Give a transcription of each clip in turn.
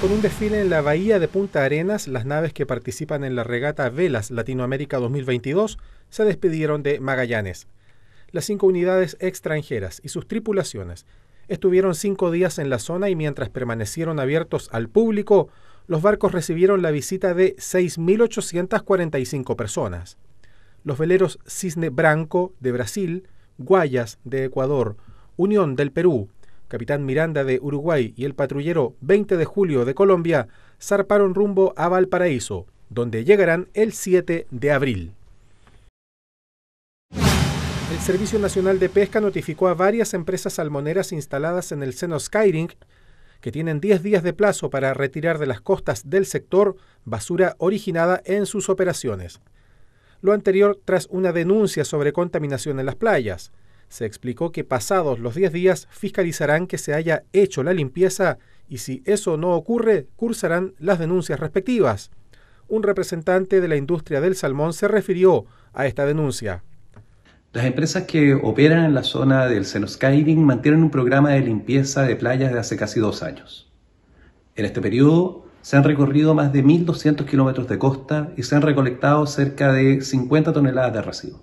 Con un desfile en la bahía de Punta Arenas, las naves que participan en la regata Velas Latinoamérica 2022 se despidieron de Magallanes. Las cinco unidades extranjeras y sus tripulaciones estuvieron cinco días en la zona y mientras permanecieron abiertos al público, los barcos recibieron la visita de 6.845 personas. Los veleros Cisne Branco de Brasil, Guayas de Ecuador, Unión del Perú, Capitán Miranda de Uruguay y el patrullero 20 de julio de Colombia zarparon rumbo a Valparaíso, donde llegarán el 7 de abril. El Servicio Nacional de Pesca notificó a varias empresas salmoneras instaladas en el seno Skyring que tienen 10 días de plazo para retirar de las costas del sector basura originada en sus operaciones. Lo anterior tras una denuncia sobre contaminación en las playas se explicó que pasados los 10 días fiscalizarán que se haya hecho la limpieza y si eso no ocurre, cursarán las denuncias respectivas. Un representante de la industria del salmón se refirió a esta denuncia. Las empresas que operan en la zona del Skyrim mantienen un programa de limpieza de playas de hace casi dos años. En este periodo se han recorrido más de 1.200 kilómetros de costa y se han recolectado cerca de 50 toneladas de residuos.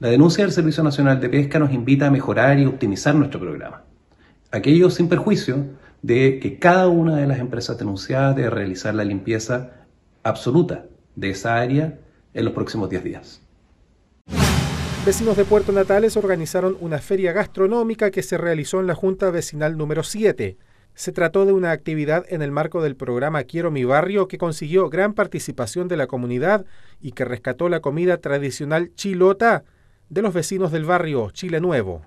La denuncia del Servicio Nacional de Pesca nos invita a mejorar y optimizar nuestro programa. Aquello sin perjuicio de que cada una de las empresas denunciadas de realizar la limpieza absoluta de esa área en los próximos 10 días. Vecinos de Puerto Natales organizaron una feria gastronómica que se realizó en la Junta Vecinal número 7. Se trató de una actividad en el marco del programa Quiero mi barrio que consiguió gran participación de la comunidad y que rescató la comida tradicional chilota de los vecinos del barrio Chile Nuevo,